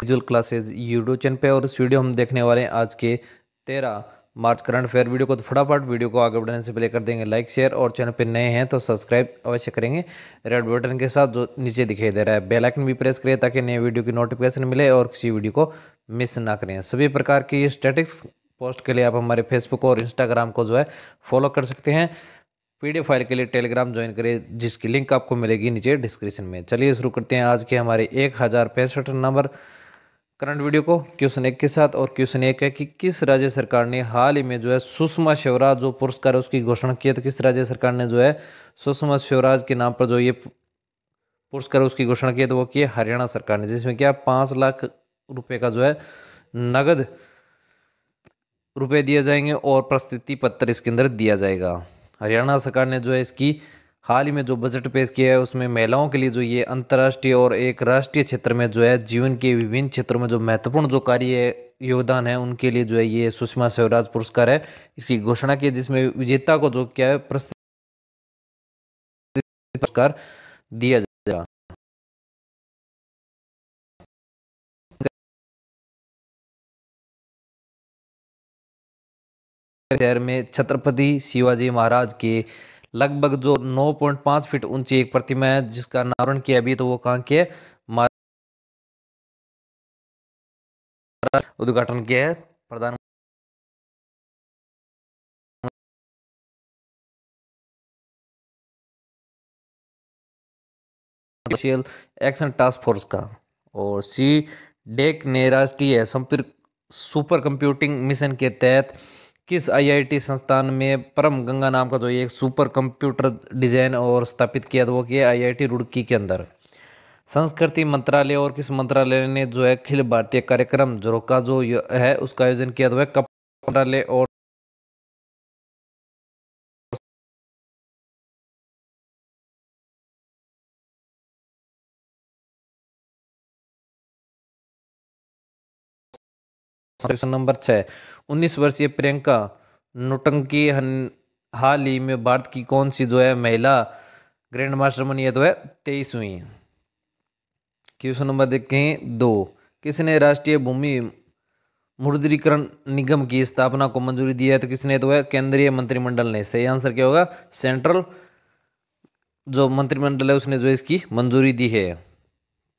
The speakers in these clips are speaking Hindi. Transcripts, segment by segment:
विजुअल क्लासेज यूट्यूब चैनल पे और इस वीडियो हम देखने वाले हैं आज के तेरह मार्च करंट अफेयर वीडियो को तो फटाफट वीडियो को आगे बढ़ाने से पहले कर देंगे लाइक शेयर और चैनल पर नए हैं तो सब्सक्राइब अवश्य करेंगे रेड बटन के साथ जो नीचे दिखाई दे रहा है बेल आइकन भी प्रेस करें ताकि नए वीडियो की नोटिफिकेशन मिले और किसी वीडियो को मिस ना करें सभी प्रकार की स्टेटिक्स पोस्ट के लिए आप हमारे फेसबुक और इंस्टाग्राम को जो है फॉलो कर सकते हैं पीडीएफ फाइल के लिए टेलीग्राम ज्वाइन करें जिसकी लिंक आपको मिलेगी नीचे डिस्क्रिप्शन में चलिए शुरू करते हैं आज के हमारे एक हज़ार पैंसठ नंबर करंट वीडियो को क्वेश्चन एक के साथ और क्वेश्चन एक है कि किस राज्य सरकार ने हाल ही में जो है सुषमा स्वराज जो पुरस्कार है उसकी घोषणा की है तो किस राज्य सरकार ने जो है सुषमा स्वराज के नाम पर जो ये पुरस्कार उसकी घोषणा की है तो वो की हरियाणा सरकार ने जिसमें क्या पाँच लाख रुपये का जो है नगद रुपये दिए जाएंगे और प्रस्तुति पत्र इसके अंदर दिया जाएगा हरियाणा सरकार ने जो है इसकी हाल ही में जो बजट पेश किया है उसमें महिलाओं के लिए जो ये अंतर्राष्ट्रीय और एक राष्ट्रीय क्षेत्र में जो है जीवन के विभिन्न क्षेत्रों में जो महत्वपूर्ण जो कार्य योगदान है उनके लिए जो है ये सुषमा स्वराज पुरस्कार है इसकी घोषणा की जिसमें विजेता को जो क्या है पुरस्कार दिया जाएगा शहर में छत्रपति शिवाजी महाराज के लगभग जो 9.5 फीट ऊंची एक प्रतिमा है जिसका अनावरण किया अभी तो वो कहाँ के उद्घाटन किया है प्रधान एक्शन टास्क फोर्स का और सी डेक ने राष्ट्रीय सुपर कंप्यूटिंग मिशन के तहत किस आईआईटी संस्थान में परम गंगा नाम का जो एक सुपर कंप्यूटर डिज़ाइन और स्थापित किया था वो किया आईआईटी रुड़की के अंदर संस्कृति मंत्रालय और किस मंत्रालय ने जो है अखिल भारतीय कार्यक्रम जो का जो है उसका आयोजन किया था वह कप मंत्रालय और सेक्शन नंबर छः उन्नीस वर्षीय प्रियंका नोटंकी हाल ही में भारत की कौन सी जो है महिला ग्रैंड मास्टर बनी है तो है तेईसवीं क्वेश्चन नंबर देखें दो किसने राष्ट्रीय भूमि मुद्रीकरण निगम की स्थापना को मंजूरी दी है तो किसने तो है केंद्रीय मंत्रिमंडल ने सही आंसर क्या होगा सेंट्रल जो मंत्रिमंडल है उसने जो इसकी मंजूरी दी है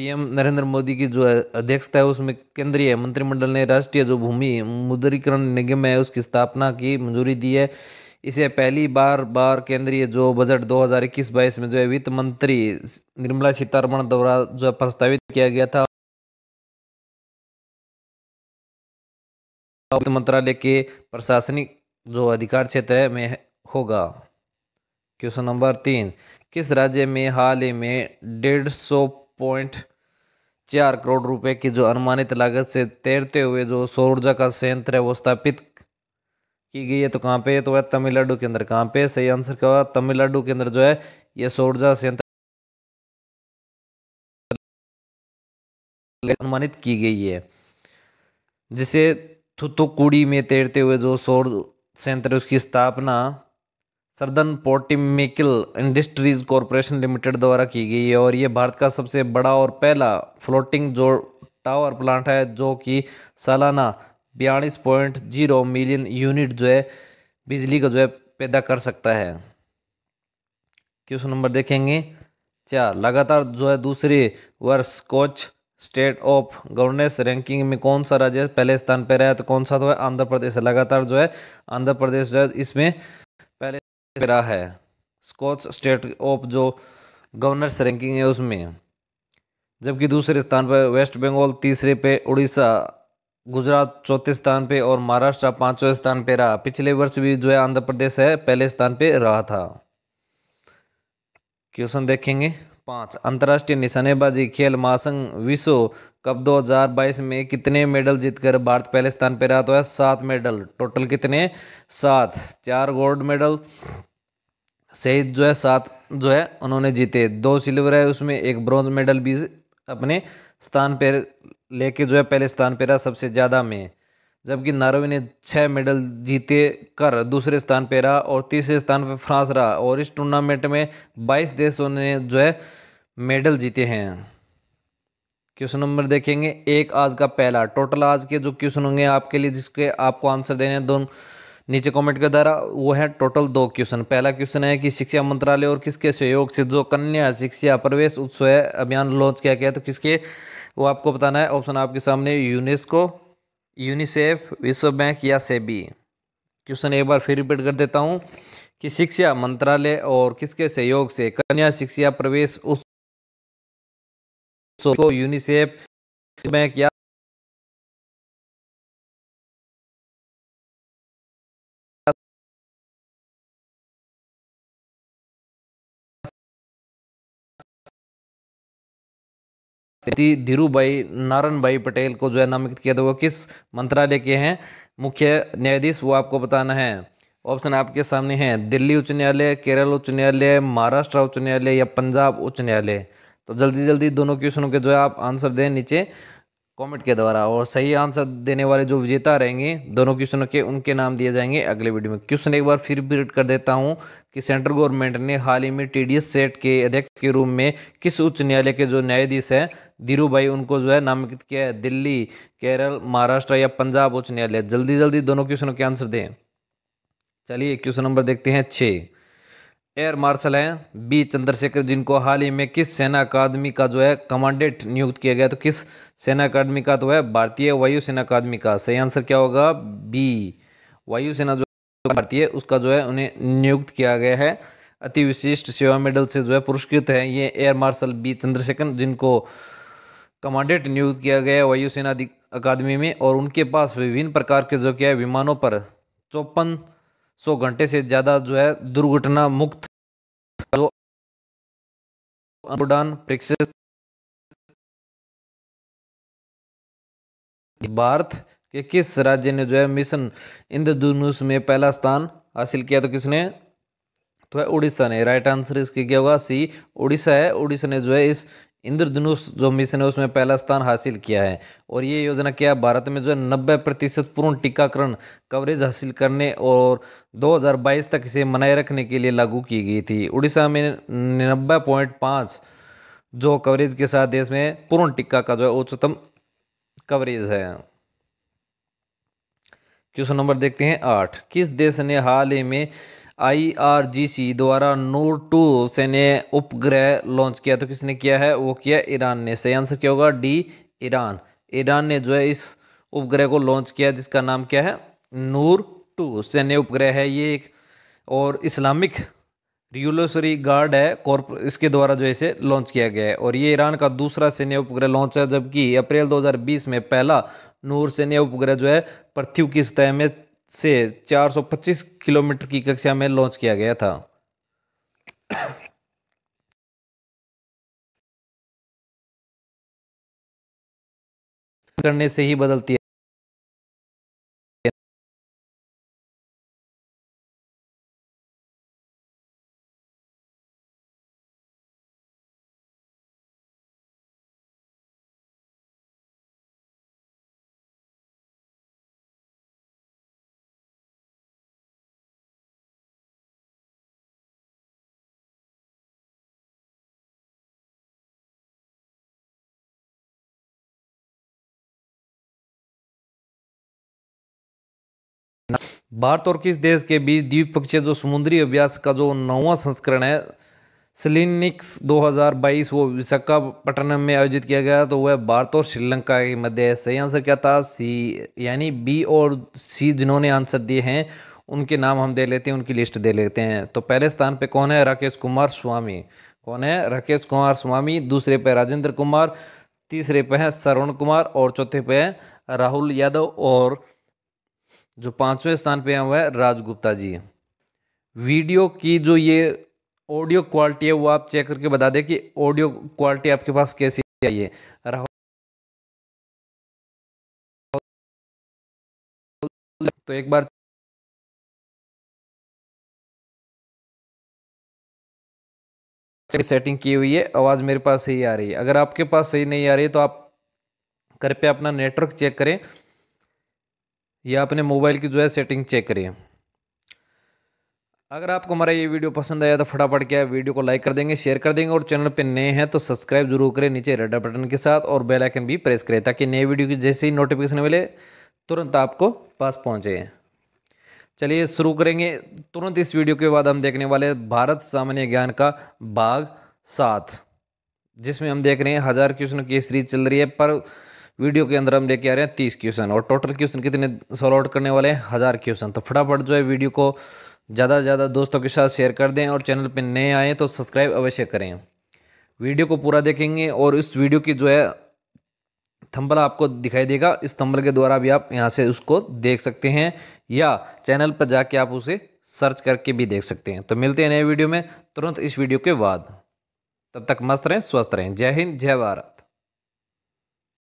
पीएम नरेंद्र मोदी की जो अध्यक्षता है उसमें केंद्रीय मंत्रिमंडल ने राष्ट्रीय जो भूमि मुद्रीकरण निगम है उसकी स्थापना की मंजूरी दी है इसे पहली बार बार केंद्रीय जो बजट 2021-22 में जो है वित्त मंत्री निर्मला सीतारमण द्वारा जो प्रस्तावित किया गया था वित्त मंत्रालय के प्रशासनिक जो अधिकार क्षेत्र है में होगा क्वेश्चन नंबर तीन किस राज्य में हाल ही में डेढ़ सौ पॉइंट चार करोड़ रुपए की जो अनुमानित लागत से तैरते हुए जो सौर ऊर्जा का संयंत्र है वो स्थापित की गई है तो कहाँ पे है तो वह तमिलनाडु के अंदर कहाँ पे सही आंसर क्या तमिलनाडु के अंदर जो है ये सौर ऊर्जा संयंत्र अनुमानित की गई है जिसे थुतुकुड़ी में तैरते हुए जो सौर संयंत्र उसकी स्थापना southern petrochemical industries corporation limited द्वारा की गई है और ये भारत का सबसे बड़ा और पहला फ्लोटिंग जो टावर प्लांट है जो कि सालाना बयालीस पॉइंट जीरो मिलियन यूनिट जो है बिजली का जो है पैदा कर सकता है क्वेश्चन नंबर देखेंगे चार लगातार जो है दूसरे वर्ष Skoch state of governance ranking में कौन सा राज्य पहले स्थान पर रहा है तो कौन सा तो है आंध्र प्रदेश लगातार जो है आंध्र प्रदेश जो है इसमें रहा है स्कॉच स्टेट ऑफ जो गवर्नर्स रैंकिंग है उसमें जबकि दूसरे स्थान पर वेस्ट बंगाल तीसरे पे उड़ीसा गुजरात चौथे स्थान पे और महाराष्ट्र पाँचवें स्थान पे रहा पिछले वर्ष भी जो है आंध्र प्रदेश है पहले स्थान पे रहा था क्वेश्चन देखेंगे पाँच अंतर्राष्ट्रीय निशानेबाजी खेल महासंघ विश्व कप 2022 में कितने मेडल जीतकर भारत पहले स्थान पे रहा तो है सात मेडल टोटल कितने सात चार गोल्ड मेडल सहित जो है सात जो है उन्होंने जीते दो सिल्वर है उसमें एक ब्रॉन्ज मेडल भी अपने स्थान पर लेके जो है पहले स्थान पर रहा सबसे ज़्यादा में जबकि नार्वे ने छः मेडल जीते कर दूसरे स्थान पर रहा और तीसरे स्थान पर फ्रांस रहा और इस टूर्नामेंट में बाईस देशों ने जो है मेडल जीते हैं क्वेश्चन नंबर देखेंगे एक आज का पहला टोटल आज के जो क्वेश्चन होंगे आपके लिए जिसके आपको आंसर देने हैं दोनों नीचे कमेंट के द्वारा वो है टोटल दो क्वेश्चन पहला क्वेश्चन है कि शिक्षा मंत्रालय और किसके सहयोग से जो कन्या शिक्षा प्रवेश उत्सव अभियान लॉन्च किया गया तो किसके वो आपको बताना है ऑप्शन आपके सामने यूनेस्को यूनिसेफ विश्व बैंक या सेबी क्वेश्चन एक बार फिर रिपीट कर देता हूँ कि शिक्षा मंत्रालय और किसके सहयोग से कन्या शिक्षा प्रवेश उस यूनिसेफ तो बैंक या धीरू भाई नारायण भाई पटेल को जो है नामित किया था वो किस मंत्रालय के हैं मुख्य न्यायाधीश वो आपको बताना है ऑप्शन आपके सामने हैं दिल्ली उच्च न्यायालय केरल उच्च न्यायालय महाराष्ट्र उच्च न्यायालय या पंजाब उच्च न्यायालय तो जल्दी जल्दी दोनों क्वेश्चनों के जो है आप आंसर दें नीचे कमेंट के द्वारा और सही आंसर देने वाले जो विजेता रहेंगे दोनों क्वेश्चनों के उनके नाम दिए जाएंगे अगले वीडियो में क्वेश्चन एक बार फिर रिपीट कर देता हूं कि सेंट्रल गवर्नमेंट ने हाल ही में टीडीएस सेट के अध्यक्ष के रूप में किस उच्च न्यायालय के जो न्यायाधीश हैं धीरू भाई उनको जो है नामांकित किया है दिल्ली केरल महाराष्ट्र या पंजाब उच्च न्यायालय जल्दी जल्दी दोनों क्वेश्चनों के आंसर दें चलिए क्वेश्चन नंबर देखते हैं छः एयर मार्शल हैं बी चंद्रशेखर जिनको हाल ही में किस सेना अकादमी का जो है कमांडेंट नियुक्त किया गया तो किस सेना अकादमी का तो है भारतीय वायुसेना अकादमी का सही आंसर क्या होगा बी वायुसेना जो भारतीय उसका जो है उन्हें नियुक्त किया गया है अति विशिष्ट सेवा मेडल से जो है पुरस्कृत है ये एयर मार्शल बी चंद्रशेखर जिनको कमांडेंट नियुक्त किया गया है वायुसेना अकादमी में और उनके पास विभिन्न प्रकार के जो क्या है विमानों पर चौपन सौ घंटे से ज़्यादा जो है दुर्घटना मुक्त अनुदान प्रेक्षित भारत के किस राज्य ने जो है मिशन इंद्रधनुष में पहला स्थान हासिल किया तो किसने तो है उड़ीसा ने राइट आंसर इसके क्या होगा सी उड़ीसा है उड़ीसा ने जो है इस इंद्रधनुष जो मिशन है उसमें पहला स्थान हासिल किया है और ये योजना क्या भारत में जो है नब्बे प्रतिशत पूर्ण टीकाकरण कवरेज हासिल करने और 2022 तक इसे मनाए रखने के लिए लागू की गई थी उड़ीसा में नब्बे पॉइंट पाँच जो कवरेज के साथ देश में पूर्ण टीका का जो है उच्चतम कवरेज है क्वेश्चन नंबर देखते हैं आठ किस देश ने हाल ही में आईआरजीसी द्वारा नूर टू से ने उपग्रह लॉन्च किया तो किसने किया है वो किया ईरान ने सही आंसर क्या होगा डी ईरान ईरान ने जो है इस उपग्रह को लॉन्च किया जिसका नाम क्या है नूर टू सैन्य उपग्रह है ये एक और इस्लामिक रियोलोसरी गार्ड है कॉर्प इसके द्वारा जो है इसे लॉन्च किया गया है और ये ईरान का दूसरा सैन्य उपग्रह लॉन्च है जबकि अप्रैल 2020 में पहला नूर सैन्य उपग्रह जो है पृथ्वी की सतह में से 425 किलोमीटर की कक्षा में लॉन्च किया गया था करने से ही बदलती है भारत और किस देश के बीच द्विपक्षीय जो समुद्री अभ्यास का जो नौवा संस्करण है सिलिनिक्स 2022 वो विशाखापट्टनम में आयोजित किया गया तो वह भारत और श्रीलंका के मध्य सही आंसर क्या था सी यानी बी और सी जिन्होंने आंसर दिए हैं उनके नाम हम दे लेते हैं उनकी लिस्ट दे लेते हैं तो पहले स्थान पे कौन है राकेश कुमार स्वामी कौन है राकेश कुमार स्वामी दूसरे पे राजेंद्र कुमार तीसरे पे हैं श्रवण कुमार और चौथे पे है राहुल यादव और जो पांचवें स्थान पे आया हुआ है राजगुप्ता जी वीडियो की जो ये ऑडियो क्वालिटी है वो आप चेक करके बता दें कि ऑडियो क्वालिटी आपके पास कैसी आई है तो एक बार सेटिंग की हुई है आवाज़ मेरे पास सही आ रही है अगर आपके पास सही नहीं आ रही है तो आप कृपया अपना नेटवर्क चेक करें या अपने मोबाइल की जो है सेटिंग चेक करिए अगर आपको हमारा ये वीडियो पसंद आया तो फटाफट क्या है वीडियो को लाइक कर देंगे शेयर कर देंगे और चैनल पर नए हैं तो सब्सक्राइब जरूर करें नीचे रेड बटन के साथ और बेल आइकन भी प्रेस करें ताकि नए वीडियो की जैसे ही नोटिफिकेशन मिले तुरंत आपको पास पहुँचे चलिए शुरू करेंगे तुरंत इस वीडियो के बाद हम देखने वाले भारत सामान्य ज्ञान का भाग सात जिसमें हम देख रहे हैं हज़ार क्वेश्चन की सीरीज चल रही है पर वीडियो के अंदर हम लेके आ रहे हैं तीस क्वेश्चन और टोटल क्वेश्चन कितने सॉल्व आउट करने वाले हैं हज़ार क्वेश्चन तो फटाफट जो है वीडियो को ज़्यादा से ज़्यादा दोस्तों के साथ शेयर कर दें और चैनल पर नए आए तो सब्सक्राइब अवश्य करें वीडियो को पूरा देखेंगे और इस वीडियो की जो है थंबल आपको दिखाई देगा इस थंबल के द्वारा भी आप यहाँ से उसको देख सकते हैं या चैनल पर जाके आप उसे सर्च करके भी देख सकते हैं तो मिलते हैं नए वीडियो में तुरंत इस वीडियो के बाद तब तक मस्त रहें स्वस्थ रहें जय हिंद जय भारत